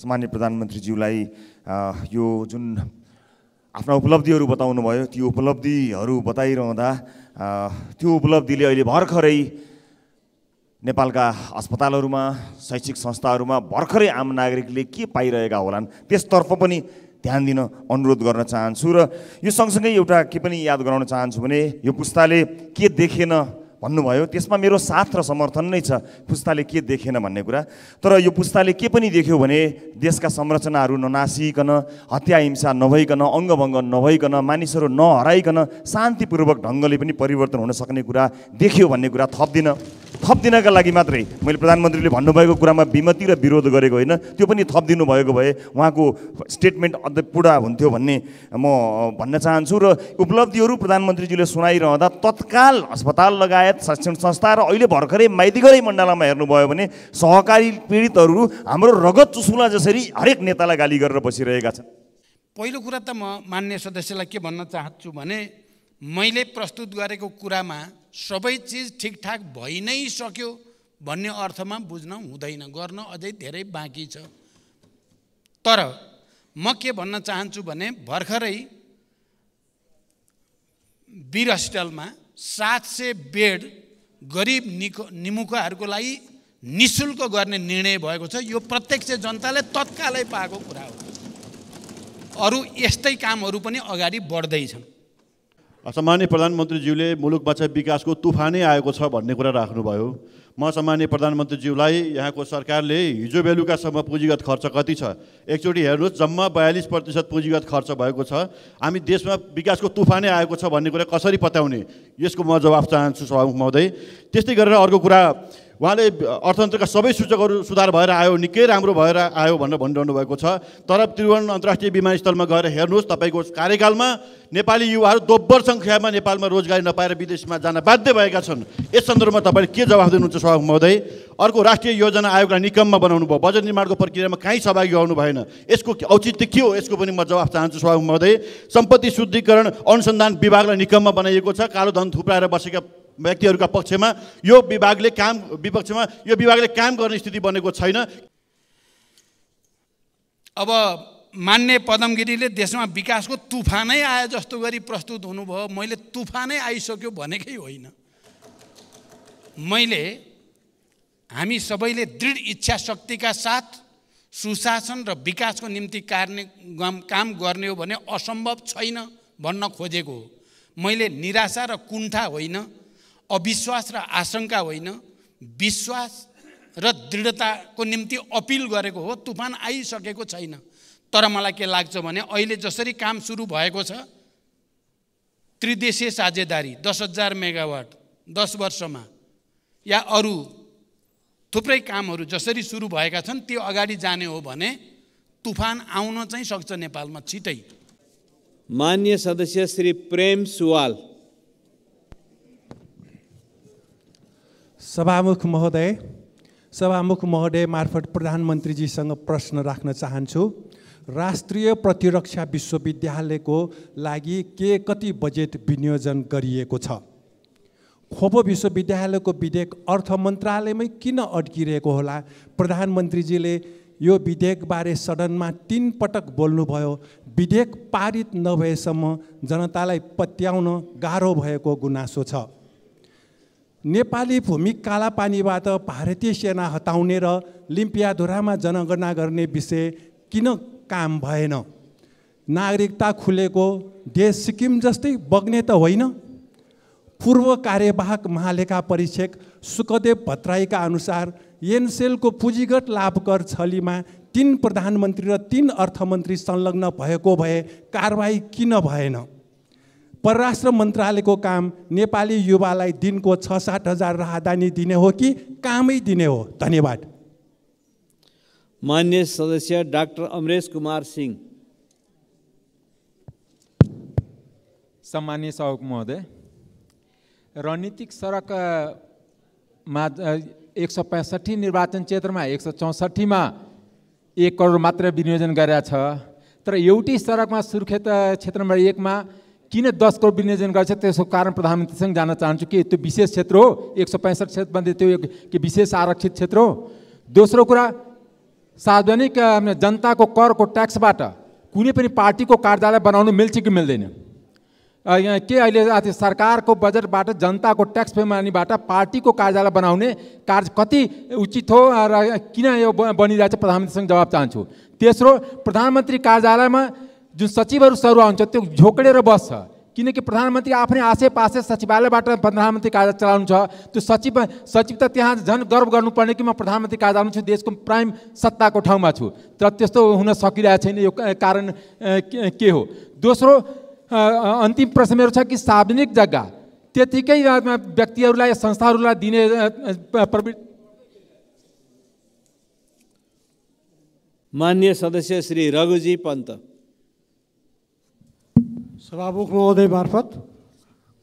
सामान्य प्रधानमन्त्रीज्यूलाई यो जुन आफ्ना उपलब्धिहरू भयो त्यो उपलब्धिहरू बताइरहँदा त्यो उपलब्धिले अहिले भर्खरै नेपालका अस्पतालहरूमा शैक्षिक संस्थाहरूमा भर्खरै आम नागरिकले के पाइरहेका होलान् त्यसतर्फ पनि ध्यान दिन अनुरोध गर्न चाहन्छु र यो सँगसँगै एउटा के पनि याद गराउन चाहन्छु भने यो पुस्ताले के देखेन भन्नुभयो त्यसमा मेरो साथ र समर्थन नै छ पुस्ताले के देखेन भन्ने कुरा तर यो पुस्ताले के पनि देख्यो भने देशका संरचनाहरू ननासिकन हत्या हिंसा नभइकन अङ्गभङ्ग नभइकन मानिसहरू नहराइकन शान्तिपूर्वक ढङ्गले पनि परिवर्तन हुन सक्ने कुरा देख्यो भन्ने कुरा थप्दिन थपदिनका लागि मात्रै मैले प्रधानमन्त्रीले भन्नुभएको कुरामा विमति र विरोध गरेको होइन त्यो पनि थपिदिनु भएको भए उहाँको स्टेटमेन्ट अझ पुरा हुन्थ्यो भन्ने म भन्न चाहन्छु र उपलब्धिहरू प्रधानमन्त्रीज्यूले सुनाइरहँदा तत्काल अस्पताल लगाएर लगायत शैक्षण संस्था र अहिले भर्खरै माइतीगरै मण्डलामा हेर्नुभयो भने सहकारी पीडितहरू हाम्रो रगत चुसुला जसरी हरेक नेतालाई गाली गरेर बसिरहेका छन् पहिलो कुरा त म मान्य सदस्यलाई के भन्न चाहन्छु भने मैले प्रस्तुत गरेको कुरामा सबै चिज ठिकठाक भइ नै सक्यो भन्ने अर्थमा बुझ्न हुँदैन गर्न अझै धेरै बाँकी छ तर म के भन्न चाहन्छु भने भर्खरै वीर हस्पिटलमा सात सय बेड गरिब निको निमुखाहरूको लागि नि शुल्क गर्ने निर्णय भएको छ यो प्रत्यक्ष जनताले तत्कालै पाएको कुरा हो अरू यस्तै कामहरू पनि अगाडि बढ्दैछन् सामान्य प्रधानमन्त्रीज्यूले मुलुकमा चाहिँ विकासको तुफानै आएको छ भन्ने कुरा राख्नुभयो म सामान्य प्रधानमन्त्रीज्यूलाई यहाँको सरकारले हिजो बेलुकासम्म पुँजीगत खर्च कति छ एकचोटि हेर्नुहोस् जम्मा बयालिस प्रतिशत पुँजीगत खर्च भएको छ हामी देशमा विकासको तुफानै आएको छ भन्ने कुरा कसरी पत्याउने यसको म जवाफ चाहन्छु सभामुख महोदय त्यस्तै गरेर अर्को कुरा उहाँले अर्थतन्त्रका सबै सूचकहरू सुधार भएर आयो निकै राम्रो भएर आयो भनेर भनिरहनु भएको छ तर त्रिभुवन अन्तर्राष्ट्रिय विमानस्थलमा गएर हेर्नुहोस् तपाईँको कार्यकालमा नेपाली युवाहरू दोब्बर सङ्ख्यामा नेपालमा रोजगारी नपाएर विदेशमा जान बाध्य भएका छन् यस सन्दर्भमा तपाईँले के जवाफ दिनुहुन्छ सभामुख महोदय अर्को राष्ट्रिय योजना आयोगलाई निकममा बनाउनु भयो बजेट निर्माणको प्रक्रियामा कहीँ सहभागी हुनु भएन यसको औचित्य के हो यसको पनि म जवाफ चाहन्छु सभामुख महोदय सम्पत्ति शुद्धिकरण अनुसन्धान विभागलाई निकममा बनाइएको छ कालो धन थुप्राएर बसेका व्यक्तिहरूका पक्षमा यो विभागले काम विपक्षमा यो विभागले काम गर्ने स्थिति बनेको छैन अब मान्ने पदमगिरीले देशमा विकासको तुफानै आयो जस्तो गरी प्रस्तुत हुनुभयो मैले तुफानै आइसक्यो भनेकै होइन मैले हामी सबैले दृढ इच्छा शक्तिका साथ सुशासन र विकासको निम्ति कार्ने काम गर्ने हो भने असम्भव छैन भन्न खोजेको हो मैले निराशा र कुण्ठा होइन अविश्वास र आशङ्का होइन विश्वास र दृढताको निम्ति अपिल गरेको हो तुफान आइसकेको छैन तर मलाई के लाग्छ भने अहिले जसरी काम सुरु भएको छ त्रिदेशीय साझेदारी दस हजार मेगावाट दस वर्षमा या अरू थुप्रै कामहरू जसरी सुरु भएका छन् त्यो अगाडि जाने हो भने तुफान आउन चाहिँ सक्छ नेपालमा छिटै मान्य सदस्य श्री प्रेम सुवाल सभामुख महोदय सभामुख महोदय मार्फत प्रधानमन्त्रीजीसँग प्रश्न राख्न चाहन्छु राष्ट्रिय प्रतिरक्षा विश्वविद्यालयको लागि के कति बजेट विनियोजन गरिएको छ खोपो विश्वविद्यालयको विधेयक अर्थ मन्त्रालयमै किन अड्किरहेको होला प्रधानमन्त्रीजीले यो विधेयकबारे सदनमा तिन पटक बोल्नुभयो विधेयक पारित नभएसम्म जनतालाई पत्याउन गाह्रो भएको गुनासो छ नेपाली भूमि कालापानीबाट भारतीय सेना हटाउने र लिम्पियाधुरामा जनगणना गर्ने विषय किन काम भएन नागरिकता खुलेको देश सिक्किम जस्तै बग्ने त होइन पूर्व कार्यवाहक महालेखा परीक्षक सुखदेव भत्राईका अनुसार एनसेलको पुँजीगत लाभकर छलीमा तिन प्रधानमन्त्री र तिन अर्थमन्त्री संलग्न भएको भए कारवाही किन भएन परराष्ट्र मन्त्रालयको काम नेपाली युवालाई दिनको छ सात हजार राहदानी दिने हो कि कामै दिने हो धन्यवाद मान्य सदस्य डाक्टर अमरेश कुमार सिंह सम्मान्य सहक महोदय रणनीतिक सडकमा एक सय पैँसठी निर्वाचन क्षेत्रमा एक सय चौसठीमा एक करोड मात्र विनियोजन गरेर छ तर एउटै सडकमा सुर्खेत क्षेत्र नम्बर एकमा किन दस करोड विनियोजन गर्छ त्यसको कारण प्रधानमन्त्रीसँग जान्न चाहन्छु कि त्यो विशेष क्षेत्र हो एक सौ पैँसठ क्षेत्रमध्ये त्यो कि विशेष आरक्षित क्षेत्र हो दोस्रो कुरा सार्वजनिक जनताको करको ट्याक्सबाट कुनै पनि पार्टीको कार्यालय बनाउनु मिल्छ कि मिल्दैन यहाँ के अहिले सरकारको बजेटबाट जनताको ट्याक्स पेमानीबाट पार्टीको कार्यालय बनाउने कार्य कति उचित हो र किन यो बनिरहेछ प्रधानमन्त्रीसँग जवाब चाहन्छु तेस्रो प्रधानमन्त्री कार्यालयमा जुन सचिवहरू सरुवा हुन्छ त्यो झोकडेर बस्छ किनकि प्रधानमन्त्री आफ्नै आसे पासे सचिवालयबाट प्रधानमन्त्री कार्य चलाउनु छ त्यो सचिव सचिव त त्यहाँ झन् गर्व गर्नुपर्ने कि म प्रधानमन्त्री कार्यालयमा छु देशको प्राइम सत्ताको ठाउँमा छु तर त्यस्तो हुन सकिरहेको छैन यो कारण के हो दोस्रो अन्तिम प्रश्न मेरो छ कि सार्वजनिक जग्गा त्यतिकै व्यक्तिहरूलाई संस्थाहरूलाई दिने प्रवृत्ति मान्य सदस्य श्री रघुजी पन्त सभामुख महोदय मार्फत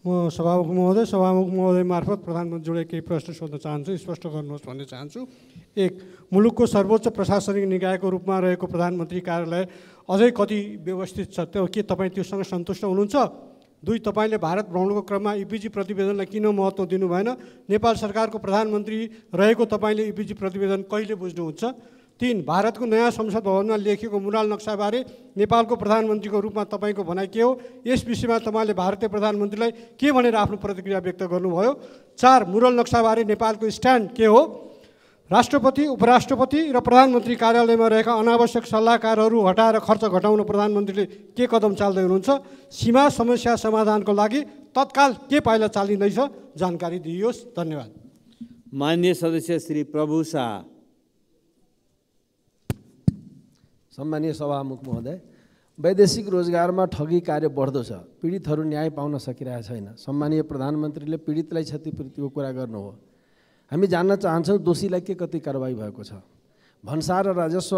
म सभामुख महोदय सभामुख महोदय मार्फत प्रधानमन्त्रीलाई केही प्रश्न सोध्न चाहन्छु स्पष्ट गर्नुहोस् भन्न चाहन्छु एक मुलुकको सर्वोच्च प्रशासनिक निकायको रूपमा रहेको प्रधानमन्त्री कार्यालय अझै कति व्यवस्थित छ त्यो के तपाईँ त्योसँग सन्तुष्ट हुनुहुन्छ दुई तपाईँले भारत भ्रमणको क्रममा इपिजी प्रतिवेदनलाई किन महत्त्व दिनु भएन नेपाल सरकारको प्रधानमन्त्री रहेको तपाईँले इपिजी प्रतिवेदन कहिले बुझ्नुहुन्छ तिन भारतको नयाँ संसद भवनमा लेखिएको मुराल नक्साबारे नेपालको प्रधानमन्त्रीको रूपमा तपाईँको भनाइ के हो यस विषयमा तपाईँले भारतीय प्रधानमन्त्रीलाई के भनेर आफ्नो प्रतिक्रिया व्यक्त गर्नुभयो चार मुरल नक्साबारे नेपालको स्ट्यान्ड के हो राष्ट्रपति उपराष्ट्रपति र प्रधानमन्त्री कार्यालयमा रहेका अनावश्यक सल्लाहकारहरू हटाएर खर्च घटाउन प्रधानमन्त्रीले के कदम चाल्दै हुनुहुन्छ सीमा समस्या समाधानको लागि तत्काल के पाइला चालिँदैछ जानकारी दिइयोस् धन्यवाद मान्य सदस्य श्री प्रभु शाह सम्मानीय सभामुख महोदय वैदेशिक रोजगारमा ठगी कार्य बढ्दो छ पीडितहरू न्याय पाउन सकिरहेको छैन सम्मानीय प्रधानमन्त्रीले पीडितलाई क्षतिपूर्तिको कुरा गर्नु हो हामी जान्न चाहन्छौँ दोषीलाई के कति कारवाही भएको छ भन्सार र राजस्व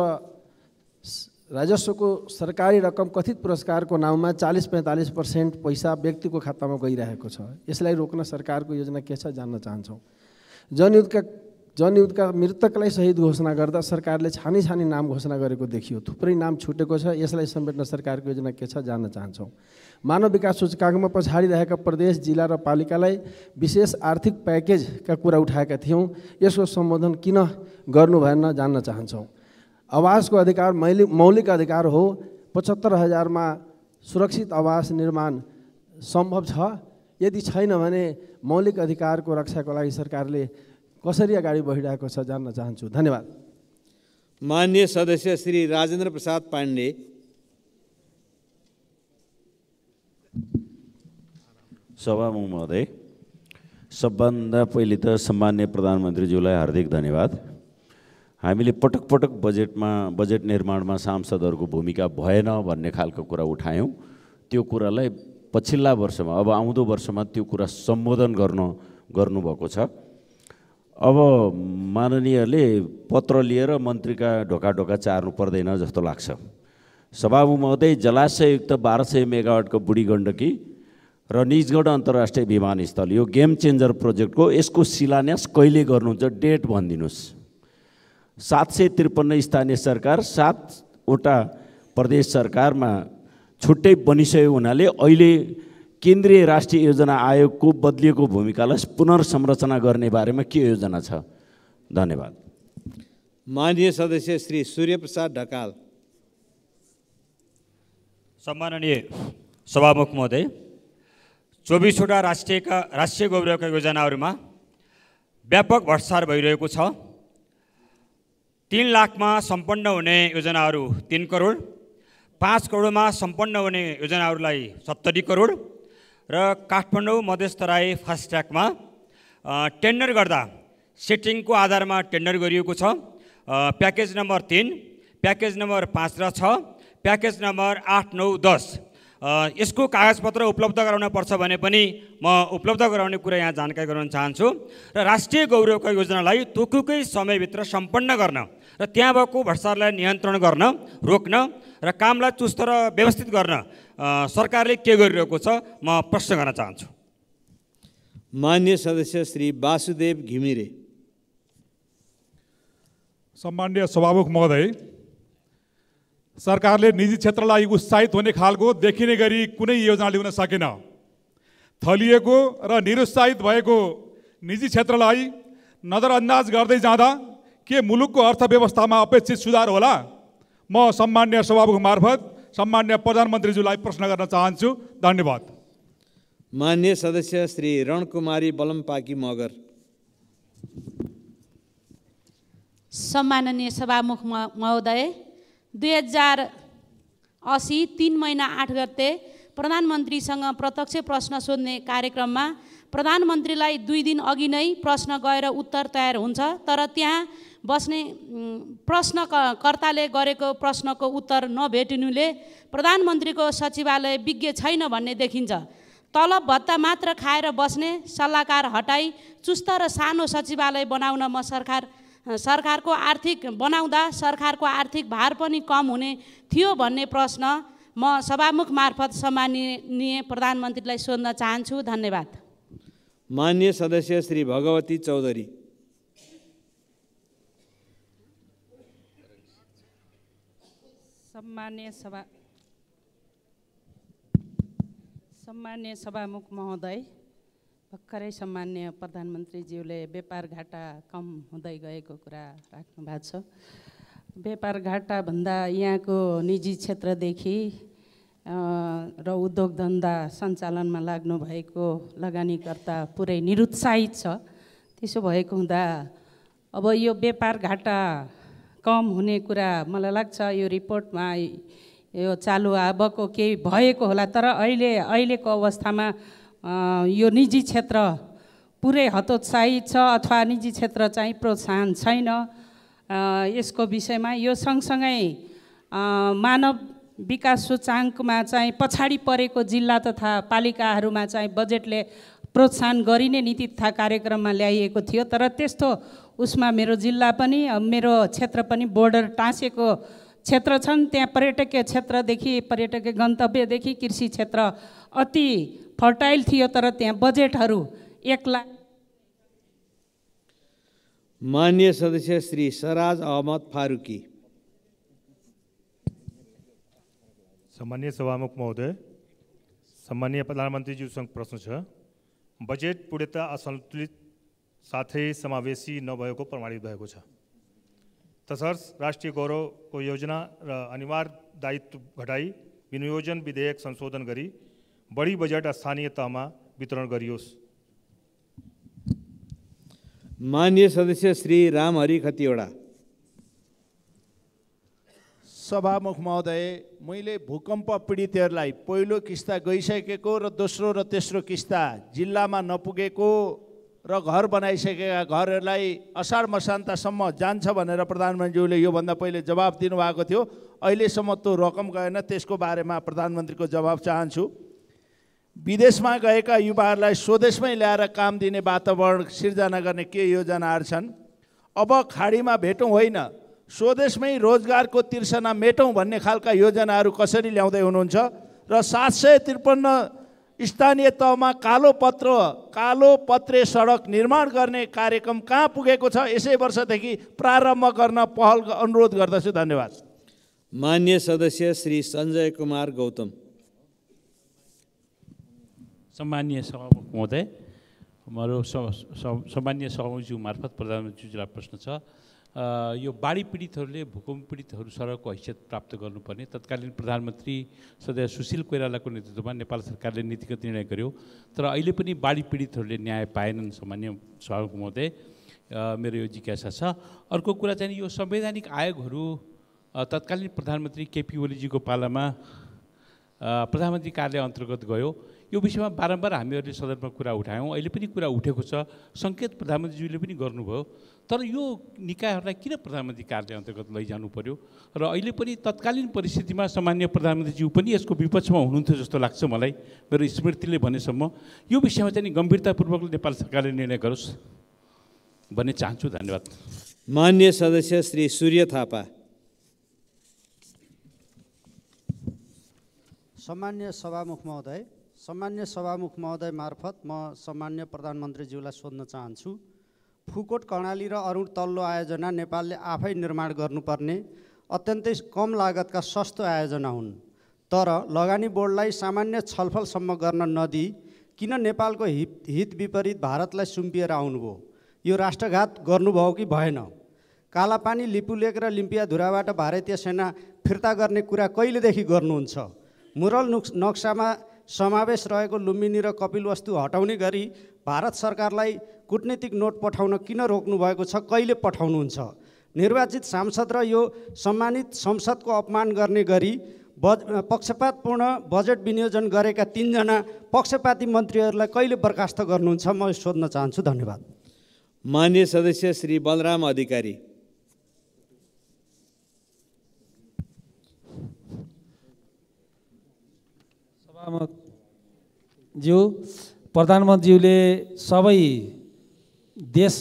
राजस्वको सरकारी रकम कथित पुरस्कारको नाउँमा चालिस पैँतालिस पर्सेन्ट पैसा व्यक्तिको खातामा गइरहेको छ यसलाई रोक्न सरकारको योजना के छ जान्न चाहन्छौँ जनयुद्धका जनयुद्धका मृतकलाई शहीद घोषणा गर्दा सरकारले छानी छानी नाम घोषणा गरेको देखियो थुप्रै नाम छुटेको छ यसलाई समेट्न सरकारको योजना के छ जान्न चाहन्छौँ मानव विकास सूचकाङ्कमा पछाडि रहेका प्रदेश जिल्ला र पालिकालाई विशेष आर्थिक प्याकेजका कुरा उठाएका थियौँ यसको सम्बोधन किन गर्नु भएन जान्न चाहन्छौँ आवासको अधिकार मैले मौलिक अधिकार हो पचहत्तर हजारमा सुरक्षित आवास निर्माण सम्भव छ यदि छैन भने मौलिक अधिकारको रक्षाको लागि सरकारले कसरी अगाडि बढिरहेको छ जान्न चाहन्छु धन्यवाद मान्य सदस्य श्री राजेन्द्र प्रसाद पाण्डे सभामुख महोदय सबभन्दा पहिले त सम्मान्य प्रधानमन्त्रीज्यूलाई हार्दिक धन्यवाद हामीले पटक पटक बजेटमा बजेट निर्माणमा सांसदहरूको भूमिका भएन भन्ने खालको कुरा उठायौँ त्यो कुरालाई पछिल्ला वर्षमा अब आउँदो वर्षमा त्यो कुरा सम्बोधन गर्न गर्नुभएको छ अब माननीयहरूले पत्र लिएर मन्त्रीका ढोका ढोका चार्नु पर्दैन जस्तो लाग्छ सभामुख महोदय जलाशययुक्त बाह्र सय मेगावाटको बुढी गण्डकी र निजगढ अन्तर्राष्ट्रिय विमानस्थल यो गेम चेन्जर प्रोजेक्टको यसको शिलान्यास कहिले गर्नुहुन्छ डेट भनिदिनुहोस् सात सय त्रिपन्न स्थानीय सरकार सातवटा प्रदेश सरकारमा छुट्टै बनिसक्यो हुनाले अहिले केन्द्रीय राष्ट्रिय योजना आयोगको बदलिएको भूमिकालाई पुनर्संरचना गर्ने बारेमा के योजना छ धन्यवाद माननीय सदस्य श्री सूर्यप्रसाद ढकाल सम्माननीय सभामुख महोदय चौबिसवटा राष्ट्रियका राष्ट्रिय गौरवका योजनाहरूमा व्यापक भ्रष्टार भइरहेको छ तिन लाखमा सम्पन्न हुने योजनाहरू तिन करोड पाँच करोडमा सम्पन्न हुने योजनाहरूलाई सत्तरी करोड र काठमाडौँ मधेस तराई फास्ट ट्र्याकमा टेन्डर गर्दा सेटिङको आधारमा टेन्डर गरिएको छ प्याकेज नम्बर तिन प्याकेज नम्बर पाँच र छ प्याकेज नम्बर आठ नौ दस यसको कागजपत्र उपलब्ध गराउन पर्छ भने पनि म उपलब्ध गराउने कुरा यहाँ जानकारी गराउन चाहन्छु र राष्ट्रिय गौरवका योजनालाई तोकुकै समयभित्र सम्पन्न गर्न र त्यहाँ भएको भ्रष्टाचारलाई नियन्त्रण गर्न रोक्न र कामलाई चुस्त र व्यवस्थित गर्न सरकारले के गरिरहेको छ म प्रश्न गर्न चाहन्छु मान्य सदस्य श्री वासुदेव घिमिरे सम्मान्य सभामुख महोदय सरकारले निजी क्षेत्रलाई उत्साहित हुने खालको देखिने गरी कुनै योजना ल्याउन सकेन थलिएको र निरुत्साहित भएको निजी क्षेत्रलाई नजरअन्दाज गर्दै जाँदा के मुलुकको अर्थव्यवस्थामा अपेक्षित सुधार होला म सम्मान्य सभामुख मार्फत सम्मान्य प्रधानमन्त्रीज्यूलाई प्रश्न गर्न चाहन्छु धन्यवाद मान्य सदस्य श्री रणकुमारी बलमपाकी मगर सम्माननीय सभामुख महोदय दुई हजार असी तिन महिना आठ गते प्रधानमन्त्रीसँग प्रत्यक्ष प्रश्न सोध्ने कार्यक्रममा प्रधानमन्त्रीलाई दुई दिन अघि नै प्रश्न गएर उत्तर तयार हुन्छ तर त्यहाँ बस्ने प्रश्नकर्ताले गरेको प्रश्नको उत्तर नभेटिनुले प्रधानमन्त्रीको सचिवालय विज्ञ छैन भन्ने देखिन्छ तलब भत्ता मात्र खाएर बस्ने सल्लाहकार हटाई चुस्त र सानो सचिवालय बनाउन म सरकार सरकारको आर्थिक बनाउँदा सरकारको आर्थिक भार पनि कम हुने थियो भन्ने प्रश्न म सभामुख मार्फत सम्माननीय प्रधानमन्त्रीलाई सोध्न चाहन्छु धन्यवाद मान्य सदस्य श्री भगवती चौधरी सम्मान्य सभा सम्मान्य सभामुख महोदय भर्खरै सम्मान्य प्रधानमन्त्रीज्यूले व्यापार घाटा कम हुँदै गएको कुरा राख्नु भएको छ व्यापार घाटाभन्दा यहाँको निजी क्षेत्रदेखि र उद्योग धन्दा सञ्चालनमा लाग्नुभएको लगानीकर्ता पुरै निरुत्साहित छ त्यसो भएको हुँदा अब यो व्यापार घाटा कम हुने कुरा मलाई लाग्छ यो रिपोर्टमा यो चालु अबको केही भएको होला तर अहिले अहिलेको अवस्थामा यो निजी क्षेत्र पुरै हतोत्साहित छ अथवा निजी क्षेत्र चाहिँ प्रोत्साहन छैन यसको विषयमा यो सँगसँगै मानव विकास सूचाङ्कमा चाहिँ पछाडि परेको जिल्ला तथा पालिकाहरूमा चाहिँ बजेटले प्रोत्साहन गरिने नीति तथा कार्यक्रममा ल्याइएको थियो तर त्यस्तो उसमा मेरो जिल्ला पनि मेरो क्षेत्र पनि बोर्डर टाँसेको क्षेत्र छन् त्यहाँ पर्यटकीय क्षेत्रदेखि पर्यटकीय गन्तव्यदेखि कृषि क्षेत्र अति फर्टाइल थियो तर त्यहाँ बजेटहरू एक लाख मान्य सदस्य श्री सराज अहमद फारुकी सामान्य सभामुख महोदय सामान्य प्रधानमन्त्रीज्यूसँग प्रश्न छ बजेट पूर्णता असन्तुलित साथै समावेशी नभएको प्रमाणित भएको छ तसर्थ राष्ट्रिय गौरवको योजना र अनिवार्य दायित्व घटाई विनियोजन विधेयक संशोधन गरी बढी बजेट स्थानीय तहमा वितरण गरियोस् मान्य सदस्य श्री रामहरि खतिवडा सभामुख महोदय मैले भूकम्प पीडितहरूलाई पहिलो किस्ता गइसकेको र दोस्रो र तेस्रो किस्ता जिल्लामा नपुगेको र घर बनाइसकेका घरहरूलाई असार मसान्तसम्म जान्छ भनेर प्रधानमन्त्रीज्यूले योभन्दा पहिले जवाब दिनुभएको थियो अहिलेसम्म त्यो रकम गएन त्यसको बारेमा प्रधानमन्त्रीको जवाब चाहन्छु विदेशमा गएका युवाहरूलाई स्वदेशमै ल्याएर काम दिने वातावरण सिर्जना गर्ने के योजनाहरू छन् अब खाडीमा भेटौँ होइन स्वदेशमै रोजगारको तिर्सना मेटौँ भन्ने खालका योजनाहरू कसरी ल्याउँदै हुनुहुन्छ र सात सय त्रिपन्न स्थानीय तहमा कालो पत्र कालो पत्रे सडक निर्माण गर्ने कार्यक्रम कहाँ पुगेको छ यसै वर्षदेखि प्रारम्भ गर्न पहल अनुरोध गर्दछु धन्यवाद मान्य सदस्य श्री सञ्जय कुमार गौतम सम्मान्य सभामुख महोदय मेरो सम्मान्य सभामुखज्यू मार्फत प्रधानमन्त्रीज्यूलाई प्रश्न छ यो बाढी पीडितहरूले भूकम्प पीडितहरू सरहको हैसियत प्राप्त गर्नुपर्ने तत्कालीन प्रधानमन्त्री सदय सुशील कोइरालाको नेतृत्वमा नेपाल सरकारले नीतिगत निर्णय गर्यो तर अहिले पनि बाढी पीडितहरूले न्याय पाएनन् सामान्य सहको महोदय मेरो यो जिज्ञासा छ अर्को कुरा चाहिँ यो संवैधानिक आयोगहरू तत्कालीन प्रधानमन्त्री केपी ओलीजीको पालामा प्रधानमन्त्री कार्यालय अन्तर्गत गयो यो विषयमा बारम्बार हामीहरूले सदनमा कुरा उठायौँ अहिले पनि कुरा उठेको छ सङ्केत प्रधानमन्त्रीज्यूले पनि गर्नुभयो तर यो निकायहरूलाई किन प्रधानमन्त्री कार्यालय अन्तर्गत लैजानु पर्यो र अहिले पनि तत्कालीन परिस्थितिमा सामान्य प्रधानमन्त्रीज्यू पनि यसको विपक्षमा हुनुहुन्थ्यो जस्तो लाग्छ मलाई मेरो स्मृतिले भनेसम्म यो विषयमा चाहिँ गम्भीरतापूर्वक नेपाल सरकारले निर्णय गरोस् भन्ने चाहन्छु धन्यवाद मान्य सदस्य श्री सूर्य थापा सामान्य सभामुख महोदय सामान्य सभामुख महोदय मार्फत म मा सामान्य प्रधानमन्त्रीज्यूलाई सोध्न चाहन्छु फुकोट कर्णाली र अरूण तल्लो आयोजना नेपालले आफै निर्माण गर्नुपर्ने अत्यन्तै कम लागतका सस्तो आयोजना हुन् तर लगानी बोर्डलाई सामान्य छलफलसम्म गर्न नदिई किन नेपालको हित हित विपरीत भारतलाई सुम्पिएर आउनुभयो यो राष्ट्रघात गर्नुभयो कि भएन कालापानी लिपुलेक र लिम्पियाधुराबाट भारतीय सेना फिर्ता गर्ने कुरा कहिलेदेखि गर्नुहुन्छ मुरल नुक्स नक्सामा समावेश रहेको लुम्बिनी र कपिलवस्तु हटाउने गरी भारत सरकारलाई कुटनीतिक नोट पठाउन किन रोक्नु भएको छ कहिले पठाउनुहुन्छ निर्वाचित सांसद र यो सम्मानित संसदको अपमान गर्ने गरी बज पक्षपातपूर्ण बजेट विनियोजन गरेका तिनजना पक्षपाती मन्त्रीहरूलाई कहिले बर्खास्त गर्नुहुन्छ म सोध्न चाहन्छु धन्यवाद मान्य सदस्य श्री बलराम अधिकारी ज्यू प्रधानमन्त्रीज्यूले सबै देश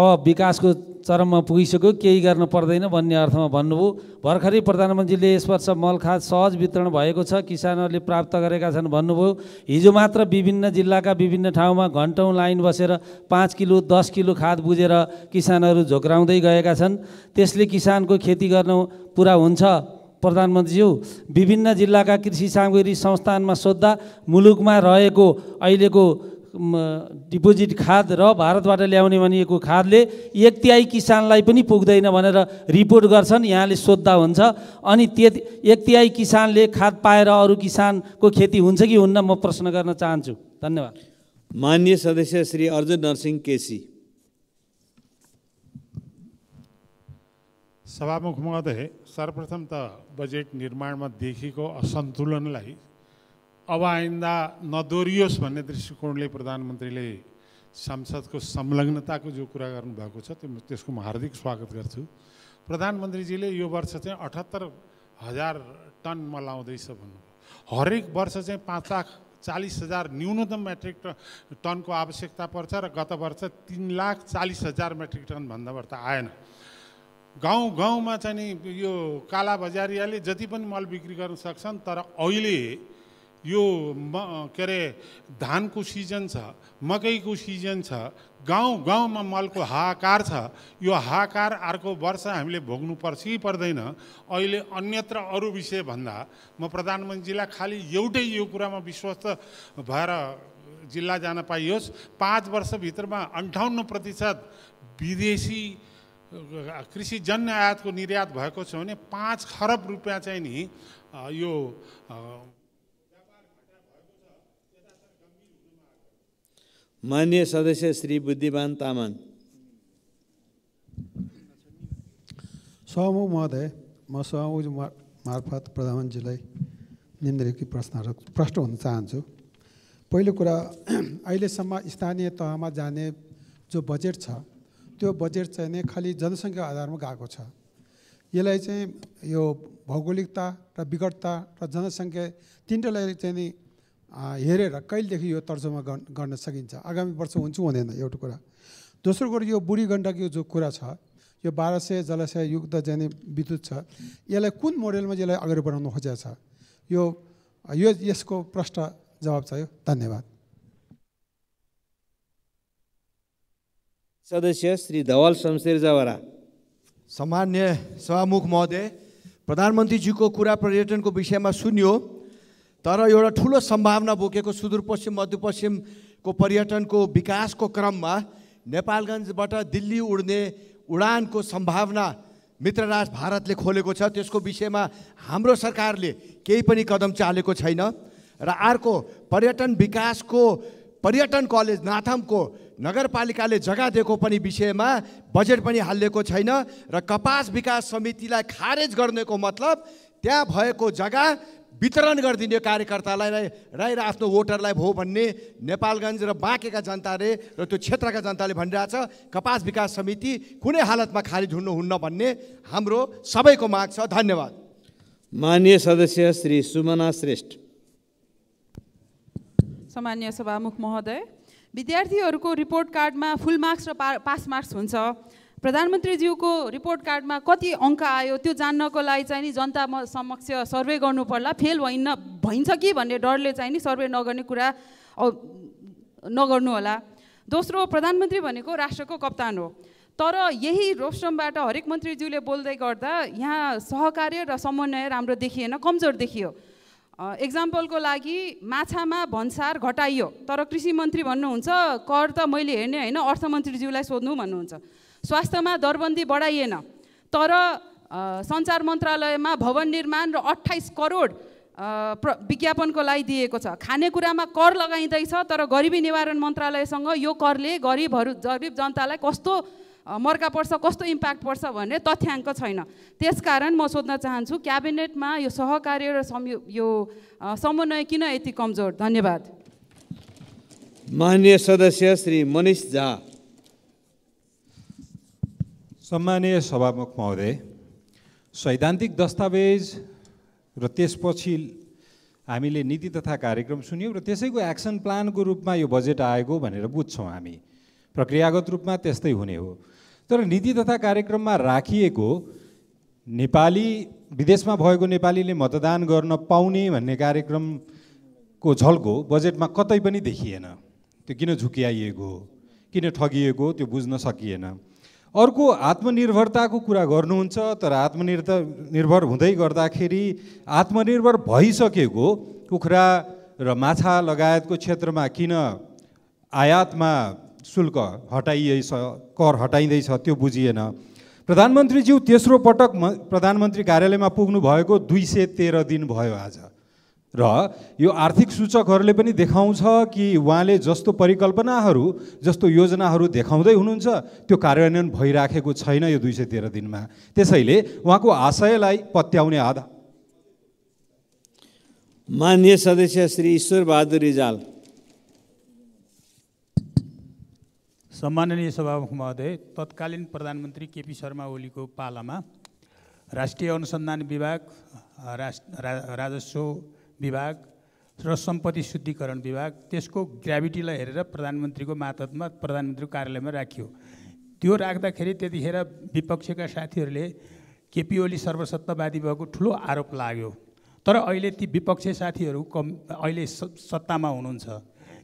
अब विकासको चरममा पुगिसक्यो केही गर्नु पर्दैन भन्ने अर्थमा भन्नुभयो भर्खरै प्रधानमन्त्रीले यस वर्ष मल खाद सहज वितरण भएको छ किसानहरूले प्राप्त गरेका छन् भन्नुभयो हिजो मात्र विभिन्न जिल्लाका विभिन्न ठाउँमा घन्टौँ लाइन बसेर पाँच किलो दस किलो खाद बुझेर किसानहरू झोक्राउँदै गएका छन् त्यसले किसानको खेती गर्नु पुरा हुन्छ प्रधानमन्त्रीज्यू विभिन्न जिल्लाका कृषि सामग्री संस्थानमा सोद्धा मुलुकमा रहेको अहिलेको डिपोजिट खाद र भारतबाट ल्याउने भनिएको खादले एक तिहाई किसानलाई पनि पुग्दैन भनेर रिपोर्ट गर्छन् यहाँले सोद्धा हुन्छ अनि त्यो एक तिहाई किसानले खाद पाएर अरू किसानको खेती हुन्छ कि हुन्न म प्रश्न गर्न चाहन्छु धन्यवाद मान्य सदस्य श्री अर्जुन नरसिंह केसी सभामुख महोदय सर्वप्रथम त बजेट निर्माणमा देखिएको असन्तुलनलाई अब आइन्दा नदोरियोस् भन्ने दृष्टिकोणले प्रधानमन्त्रीले संसदको संलग्नताको जो कुरा गर्नुभएको छ त्यो त्यसको म हार्दिक स्वागत गर्छु प्रधानमन्त्रीजीले यो वर्ष चाहिँ अठहत्तर हजार टन मलाउँदैछ लाउँदैछ भन्नुभयो हरेक वर्ष चाहिँ पाँच लाख चालिस हजार न्यूनतम मेट्रिक टनको आवश्यकता पर्छ र गत वर्ष तिन लाख चालिस हजार मेट्रिक टनभन्दा बढ्दा आएन गाउँ गाउँमा चाहिँ नि यो काला बजारियाले जति पनि मल बिक्री गर्न सक्छन् तर अहिले यो म के अरे धानको सिजन छ मकैको सिजन छ गाउँ गाउँमा मलको हाहाकार छ यो हाहाकार अर्को वर्ष हामीले भोग्नु पर्छ कि पर्दैन अहिले अन्यत्र अरू विषयभन्दा म प्रधानमन्त्रीलाई खालि एउटै यो कुरामा विश्वस्त भएर जिल्ला जान पाइयोस् पाँच वर्षभित्रमा अन्ठाउन्न प्रतिशत विदेशी कृषिजन्य आयातको निर्यात भएको छ भने पाँच खरब रुपियाँ चाहिँ नि यो मान्य सदस्य श्री बुद्धिमान तामाङ सहमु महोदय म सहमु मार्फत प्रधानमन्त्रीलाई निम्नलिखित प्रश्नहरू प्रश्न हुन चाहन्छु पहिलो कुरा अहिलेसम्म स्थानीय तहमा जाने जो बजेट छ त्यो बजेट चाहिँ नै खालि जनसङ्ख्या आधारमा गएको छ यसलाई चाहिँ यो भौगोलिकता र विकटता र जनसङ्ख्या तिनवटालाई चाहिँ नि हेरेर कहिलेदेखि यो तर्जुमा गर्न सकिन्छ आगामी वर्ष हुन्छ हुँदैन एउटा कुरा दोस्रो कुरो यो बुढी गण्डकी जो कुरा छ यो बाह्र सय जलाशय युक्त जाने विद्युत छ यसलाई कुन मोडेलमा यसलाई अगाडि बढाउनु खोजेको छ यो यसको प्रश्न जवाब छ यो धन्यवाद सदस्य श्री धवल शमशेर जावरा सामान्य सभामुख महोदय प्रधानमन्त्रीजीको कुरा पर्यटनको विषयमा सुन्यो तर एउटा ठुलो सम्भावना बोकेको सुदूरपश्चिम मध्यपश्चिमको पर्यटनको विकासको क्रममा नेपालगञ्जबाट दिल्ली उड्ने उडानको सम्भावना मित्रराज भारतले खोलेको छ त्यसको विषयमा हाम्रो सरकारले केही पनि कदम चालेको छैन र अर्को पर्यटन विकासको पर्यटन कलेज नाथमको नगरपालिकाले जग्गा दिएको पनि विषयमा बजेट पनि हालिएको छैन र कपास विकास समितिलाई खारेज गर्नेको मतलब त्यहाँ भएको जग्गा वितरण गरिदिने कार्यकर्तालाई राई र आफ्नो भोटरलाई भयो भन्ने नेपालगञ्ज र बाँकेका जनताले र त्यो क्षेत्रका जनताले भनिरहेछ कपास विकास समिति कुनै हालतमा खारिज हुनुहुन्न भन्ने हाम्रो सबैको माग छ धन्यवाद मान्य सदस्य श्री सुमना श्रेष्ठ सामान्य सभामुख महोदय विद्यार्थीहरूको रिपोर्ट कार्डमा फुल मार्क्स र पा पास मार्क्स हुन्छ प्रधानमन्त्रीज्यूको रिपोर्ट कार्डमा कति अङ्क आयो त्यो जान्नको लागि चाहिँ नि जनता समक्ष सर्वे गर्नु पर्ला फेल होइन भइन्छ कि भन्ने डरले चाहिँ नि सर्वे नगर्ने कुरा नगर्नु होला दोस्रो प्रधानमन्त्री भनेको राष्ट्रको कप्तान हो तर यही रोस्टमबाट हरेक मन्त्रीज्यूले बोल्दै गर्दा यहाँ सहकार्य र समन्वय राम्रो देखिएन कमजोर देखियो एक्जाम्पलको लागि माछामा भन्सार घटाइयो तर कृषि मन्त्री भन्नुहुन्छ कर त मैले हेर्ने होइन अर्थमन्त्रीज्यूलाई सोध्नु भन्नुहुन्छ स्वास्थ्यमा दरबन्दी बढाइएन तर सञ्चार मन्त्रालयमा भवन निर्माण र अट्ठाइस करोड प्र विज्ञापनको लागि दिएको छ खानेकुरामा कर लगाइँदैछ तर गरिबी निवारण मन्त्रालयसँग यो करले गरिबहरू गरिब जनतालाई कस्तो मर्का पर्छ कस्तो इम्प्याक्ट पर्छ भन्ने तथ्याङ्क छैन त्यसकारण म सोध्न चाहन्छु क्याबिनेटमा यो सहकार्य र संयो यो समन्वय किन यति कमजोर धन्यवाद मान्य सदस्य श्री मनिष झा सम्मानीय सभामुख महोदय सैद्धान्तिक दस्तावेज र त्यसपछि हामीले नीति तथा कार्यक्रम सुन्यौँ र त्यसैको एक्सन प्लानको रूपमा यो बजेट आएको भनेर बुझ्छौँ हामी प्रक्रियागत रूपमा त्यस्तै हुने हो तर नीति तथा कार्यक्रममा राखिएको नेपाली विदेशमा भएको नेपालीले मतदान गर्न पाउने भन्ने कार्यक्रमको झल्को बजेटमा कतै पनि देखिएन त्यो किन झुक्याइएको हो किन ठगिएको त्यो बुझ्न सकिएन अर्को आत्मनिर्भरताको कुरा गर्नुहुन्छ तर आत्मनिर्भर निर्भर हुँदै गर्दाखेरि आत्मनिर्भर भइसकेको कुखुरा र माछा लगायतको क्षेत्रमा किन आयातमा शुल्क हटाइएछ कर हटाइँदैछ त्यो बुझिएन प्रधानमन्त्रीज्यू तेस्रो पटक म प्रधानमन्त्री कार्यालयमा पुग्नुभएको दुई सय तेह्र दिन भयो आज र यो आर्थिक सूचकहरूले पनि देखाउँछ कि उहाँले जस्तो परिकल्पनाहरू जस्तो योजनाहरू देखाउँदै हुनुहुन्छ त्यो कार्यान्वयन भइराखेको छैन यो दुई सय तेह्र दिनमा त्यसैले उहाँको आशयलाई पत्याउने आधा मान्य सदस्य श्री ईश्वर बहादुर रिजाल सम्माननीय सभामुख महोदय तत्कालीन प्रधानमन्त्री केपी शर्मा ओलीको पालामा राष्ट्रिय अनुसन्धान विभाग राजस्व विभाग र सम्पत्ति शुद्धिकरण विभाग त्यसको ग्राभिटीलाई हेरेर प्रधानमन्त्रीको मातहतमा प्रधानमन्त्रीको कार्यालयमा राखियो त्यो राख्दाखेरि त्यतिखेर विपक्षका साथीहरूले केपी ओली सर्वसत्तावादी भएको ठुलो आरोप लाग्यो तर अहिले ती विपक्षी साथीहरू कम अहिले सत्तामा हुनुहुन्छ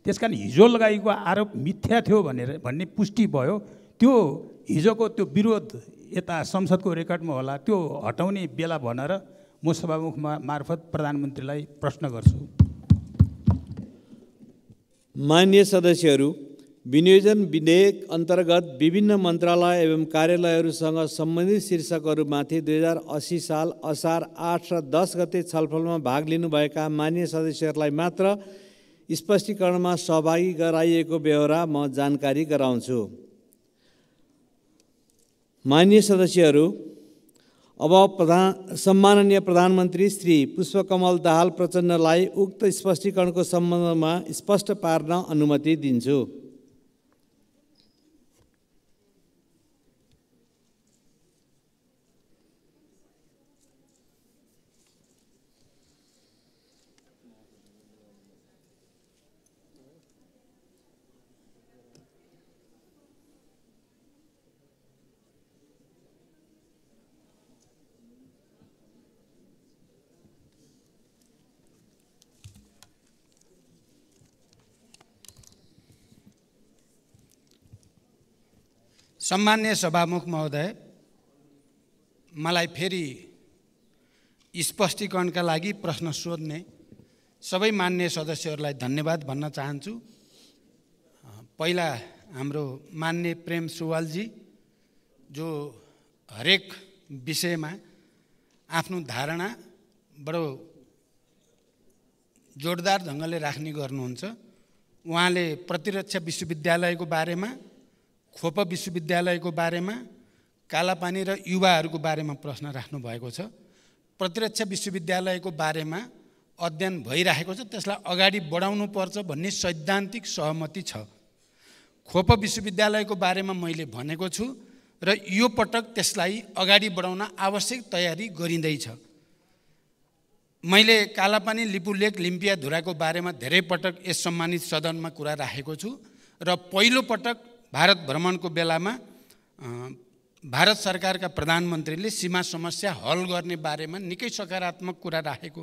त्यस कारण हिजो लगाइएको आरोप मिथ्या थियो भनेर भन्ने पुष्टि भयो त्यो हिजोको त्यो विरोध यता संसदको रेकर्डमा होला त्यो हटाउने बेला भनेर म सभामुखमा मार्फत प्रधानमन्त्रीलाई प्रश्न गर्छु मान्य सदस्यहरू विनियोजन विधेयक अन्तर्गत विभिन्न मन्त्रालय एवं कार्यालयहरूसँग सम्बन्धित शीर्षकहरूमाथि दुई हजार असी साल असार आठ र दस गते छलफलमा भाग लिनुभएका मान्य सदस्यहरूलाई मात्र स्पष्टीकरणमा सहभागी गराइएको बेहोरा म जानकारी गराउँछु मान्य सदस्यहरू अब प्रधान सम्माननीय प्रधानमन्त्री श्री पुष्पकमल दाहाल प्रचण्डलाई उक्त स्पष्टीकरणको सम्बन्धमा स्पष्ट पार्न अनुमति दिन्छु सम्मान्य सभामुख महोदय मलाई फेरि स्पष्टीकरणका लागि प्रश्न सोध्ने सबै मान्य सदस्यहरूलाई धन्यवाद भन्न चाहन्छु पहिला हाम्रो मान्य प्रेम सुवालजी जो हरेक विषयमा आफ्नो धारणा बडो जोरदार ढङ्गले राख्ने गर्नुहुन्छ उहाँले प्रतिरक्षा विश्वविद्यालयको बारेमा खोप विश्वविद्यालयको बारेमा कालापानी र युवाहरूको बारेमा प्रश्न राख्नुभएको छ प्रतिरक्षा विश्वविद्यालयको बारेमा अध्ययन भइरहेको छ त्यसलाई अगाडि बढाउनु पर्छ भन्ने सैद्धान्तिक सहमति छ खोप विश्वविद्यालयको बारेमा मैले भनेको छु र यो पटक त्यसलाई अगाडि बढाउन आवश्यक तयारी गरिँदैछ मैले कालापानी लिपुलेक लिम्पिया धुराको बारेमा धेरै पटक यस सम्मानित सदनमा कुरा राखेको छु र पहिलो पटक भारत भ्रमणको बेलामा भारत सरकारका प्रधानमन्त्रीले सीमा समस्या हल गर्ने बारेमा निकै सकारात्मक कुरा राखेको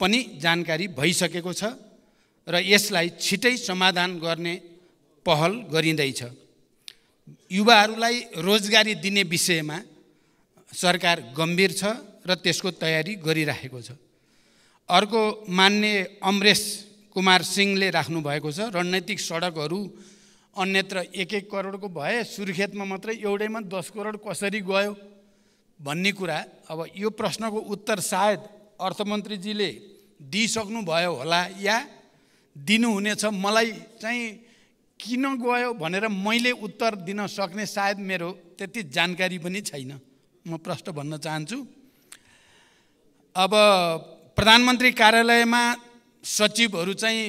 पनि जानकारी भइसकेको छ र यसलाई छिटै समाधान गर्ने पहल गरिँदैछ युवाहरूलाई रोजगारी दिने विषयमा सरकार गम्भीर छ र त्यसको तयारी गरिराखेको छ अर्को मान्य अमरेश कुमार सिंहले राख्नु भएको छ रणनैतिक सडकहरू अन्यत्र एक एक करोडको भए सुर्खेतमा मात्रै एउटैमा दस करोड कसरी गयो भन्ने कुरा अब यो प्रश्नको उत्तर सायद अर्थमन्त्रीजीले दिइसक्नुभयो होला या दिनुहुनेछ मलाई चाहिँ किन गयो भनेर मैले उत्तर दिन सक्ने सायद मेरो त्यति जानकारी पनि छैन म प्रश्न भन्न चाहन्छु अब प्रधानमन्त्री कार्यालयमा सचिवहरू चाहिँ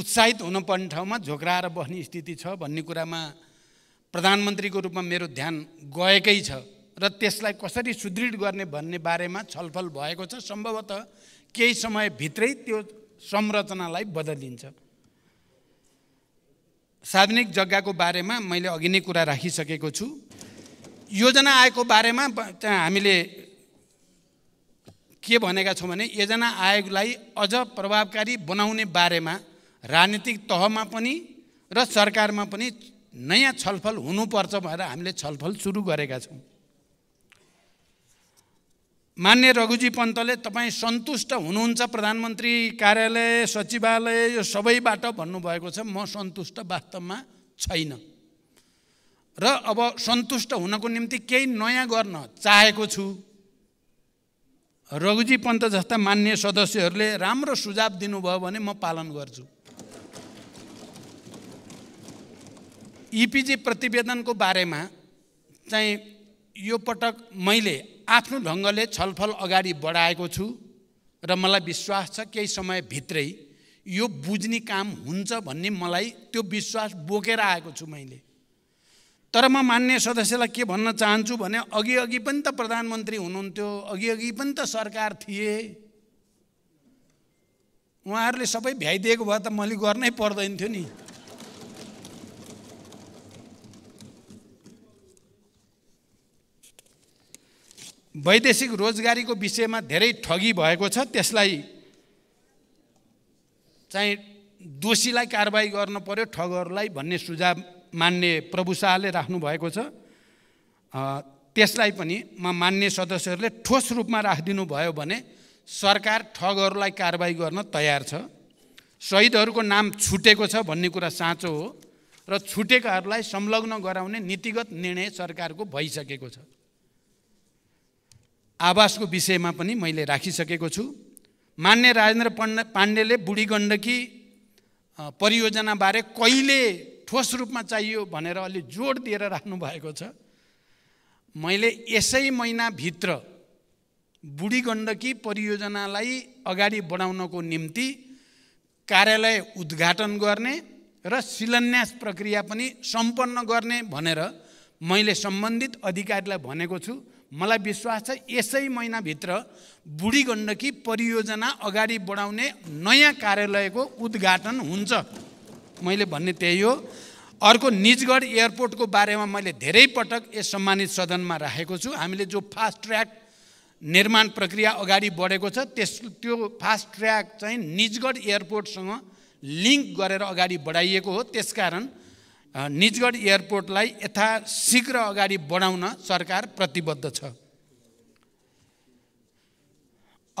उत्साहित हुनुपर्ने ठाउँमा झोक्राएर बस्ने स्थिति छ भन्ने कुरामा प्रधानमन्त्रीको रूपमा मेरो ध्यान गएकै छ र त्यसलाई कसरी सुदृढ गर्ने भन्ने बारेमा छलफल भएको छ सम्भवतः केही समयभित्रै त्यो संरचनालाई बदलिन्छ सार्वजनिक जग्गाको बारेमा मैले अघि नै कुरा राखिसकेको छु योजना आएको बारेमा हामीले के भनेका छौँ भने योजना आयोगलाई अझ प्रभावकारी बनाउने बारेमा राजनीतिक तहमा पनि र सरकारमा पनि नयाँ छलफल हुनुपर्छ भनेर हामीले छलफल सुरु गरेका छौँ मान्य रघुजी पन्तले तपाईँ सन्तुष्ट हुनुहुन्छ प्रधानमन्त्री कार्यालय सचिवालय यो सबैबाट भन्नुभएको छ म सन्तुष्ट वास्तवमा छैन र अब सन्तुष्ट हुनको निम्ति केही नयाँ गर्न चाहेको छु रघुजी पन्त जस्ता मान्य सदस्यहरूले राम्रो सुझाव दिनुभयो भने म पालन गर्छु इपिजी प्रतिवेदनको बारेमा चाहिँ यो पटक मैले आफ्नो ढङ्गले छलफल अगाडि बढाएको छु र मलाई विश्वास छ केही समयभित्रै यो बुझ्ने काम हुन्छ भन्ने मलाई त्यो विश्वास बोकेर आएको छु मैले तर म मान्य सदस्यलाई के भन्न चाहन्छु भने अघि अघि पनि त प्रधानमन्त्री हुनुहुन्थ्यो अघि अघि पनि त सरकार थिए उहाँहरूले सबै भ्याइदिएको भए त मैले गर्नै पर्दैन थियो नि वैदेशिक रोजगारीको विषयमा धेरै ठगी भएको छ त्यसलाई चाहिँ दोषीलाई कारवाही गर्न पर्यो ठगहरूलाई भन्ने सुझाव मान्ने प्रभु शाहले राख्नु भएको छ त्यसलाई पनि म मान्ने सदस्यहरूले ठोस रूपमा राखिदिनु भयो भने सरकार ठगहरूलाई कारवाही गर्न तयार छ शहीदहरूको नाम छुटेको छ भन्ने कुरा साँचो हो र छुटेकाहरूलाई संलग्न गराउने नीतिगत निर्णय सरकारको भइसकेको छ आवासको विषयमा पनि मैले राखिसकेको छु मान्य राजेन्द्र पण्ड पाण्डेले बुढी गण्डकी परियोजनाबारे कहिले ठोस रूपमा चाहियो भनेर अलि जोड दिएर राख्नु भएको छ मैले यसै महिनाभित्र बुढी गण्डकी परियोजनालाई अगाडि बढाउनको निम्ति कार्यालय उद्घाटन गर्ने र शिलान्यास प्रक्रिया पनि सम्पन्न गर्ने भनेर मैले सम्बन्धित अधिकारीलाई भनेको छु मलाई विश्वास छ यसै महिनाभित्र बुढी गण्डकी परियोजना अगाडि बढाउने नयाँ कार्यालयको उद्घाटन हुन्छ मैले भन्ने त्यही हो अर्को निजगढ एयरपोर्टको बारेमा मैले धेरै पटक यस सम्मानित सदनमा राखेको छु हामीले जो फास्ट ट्र्याक निर्माण प्रक्रिया अगाडि बढेको छ त्यस त्यो फास्ट ट्र्याक चाहिँ निजगढ एयरपोर्टसँग लिङ्क गरेर अगाडि बढाइएको हो त्यसकारण निजगढ एयरपोर्टलाई यथाशीघ्र अगाडि बढाउन सरकार प्रतिबद्ध छ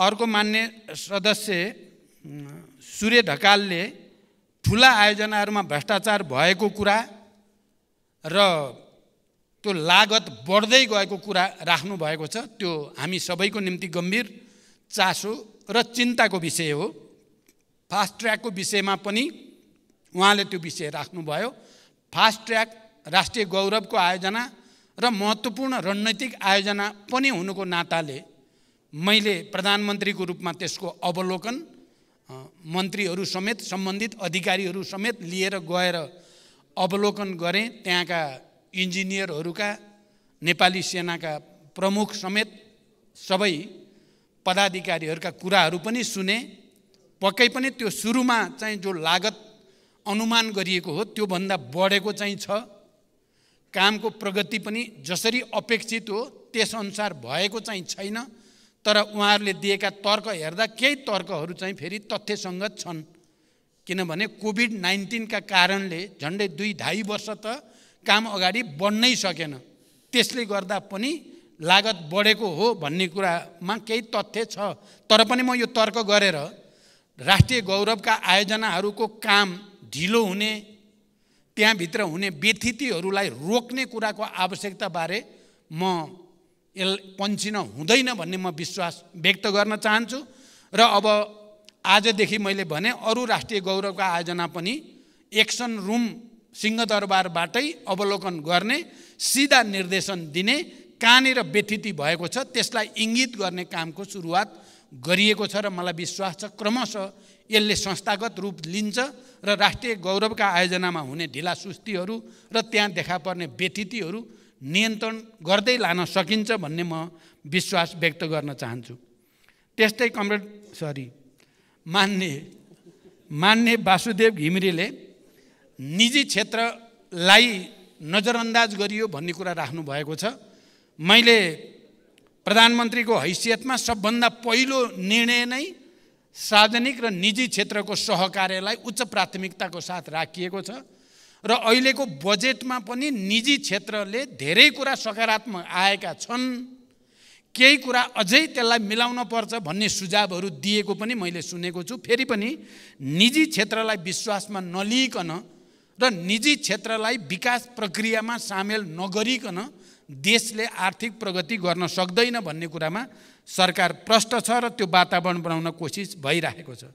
अर्को मान्य सदस्य सूर्य ढकालले ठुला आयोजनाहरूमा भ्रष्टाचार भएको कुरा र त्यो लागत बढ्दै गएको कुरा राख्नुभएको छ त्यो हामी सबैको निम्ति गम्भीर चासो र चिन्ताको विषय हो फास्ट ट्र्याकको विषयमा पनि उहाँले त्यो विषय राख्नुभयो फास्ट ट्र्याक राष्ट्रिय गौरवको आयोजना र महत्त्वपूर्ण रणनैतिक आयोजना पनि हुनुको नाताले मैले प्रधानमन्त्रीको रूपमा त्यसको अवलोकन मन्त्रीहरू समेत सम्बन्धित अधिकारीहरू समेत लिएर गएर अवलोकन गरेँ त्यहाँका इन्जिनियरहरूका नेपाली सेनाका प्रमुख समेत सबै पदाधिकारीहरूका कुराहरू पनि सुने पक्कै पनि त्यो सुरुमा चाहिँ जो लागत अनुमान गरिएको हो त्योभन्दा बढेको चाहिँ छ कामको प्रगति पनि जसरी अपेक्षित हो त्यसअनुसार भएको चाहिँ छैन तर उहाँहरूले दिएका तर्क हेर्दा केही तर्कहरू चाहिँ फेरि तथ्यसङ्गत छन् किनभने कोभिड नाइन्टिनका कारणले झन्डै दुई ढाई वर्ष त काम अगाडि बढ्नै सकेन त्यसले गर्दा पनि लागत बढेको हो भन्ने कुरामा केही तथ्य छ तर पनि म यो तर्क गरेर राष्ट्रिय गौरवका आयोजनाहरूको काम ढिलो हुने त्यहाँभित्र हुने व्यथितिहरूलाई रोक्ने कुराको आवश्यकताबारे म यस पन्चिन हुँदैन भन्ने म विश्वास व्यक्त गर्न चाहन्छु र अब आजदेखि मैले भने अरू राष्ट्रिय गौरवका आयोजना पनि एक्सन रुम सिंहदरबारबाटै अवलोकन गर्ने सिधा निर्देशन दिने कहाँनिर व्यथिति भएको छ त्यसलाई इङ्गित गर्ने कामको सुरुवात गरिएको छ र मलाई विश्वास छ क्रमशः यसले संस्थागत रूप लिन्छ र राष्ट्रिय गौरवका आयोजनामा हुने ढिला सुस्तीहरू र त्यहाँ देखा पर्ने व्यतिथिहरू नियन्त्रण गर्दै लान सकिन्छ भन्ने म विश्वास व्यक्त गर्न चाहन्छु त्यस्तै कमरेड सरी मान्ने मान्ने वासुदेव घिमिरेले निजी क्षेत्रलाई नजरअन्दाज गरियो भन्ने कुरा राख्नुभएको छ मैले प्रधानमन्त्रीको हैसियतमा सबभन्दा पहिलो निर्णय नै सार्वजनिक र निजी क्षेत्रको सहकार्यलाई उच्च प्राथमिकताको साथ राखिएको छ र अहिलेको बजेटमा पनि निजी क्षेत्रले धेरै कुरा सकारात्मक आएका छन् केही कुरा अझै त्यसलाई मिलाउन पर्छ भन्ने सुझावहरू दिएको पनि मैले सुनेको छु फेरि पनि निजी क्षेत्रलाई विश्वासमा नलिइकन र निजी क्षेत्रलाई विकास प्रक्रियामा सामेल नगरिकन देशले आर्थिक प्रगति गर्न सक्दैन भन्ने कुरामा सरकार प्रष्ट छ र त्यो वातावरण बनाउन कोसिस भइरहेको छ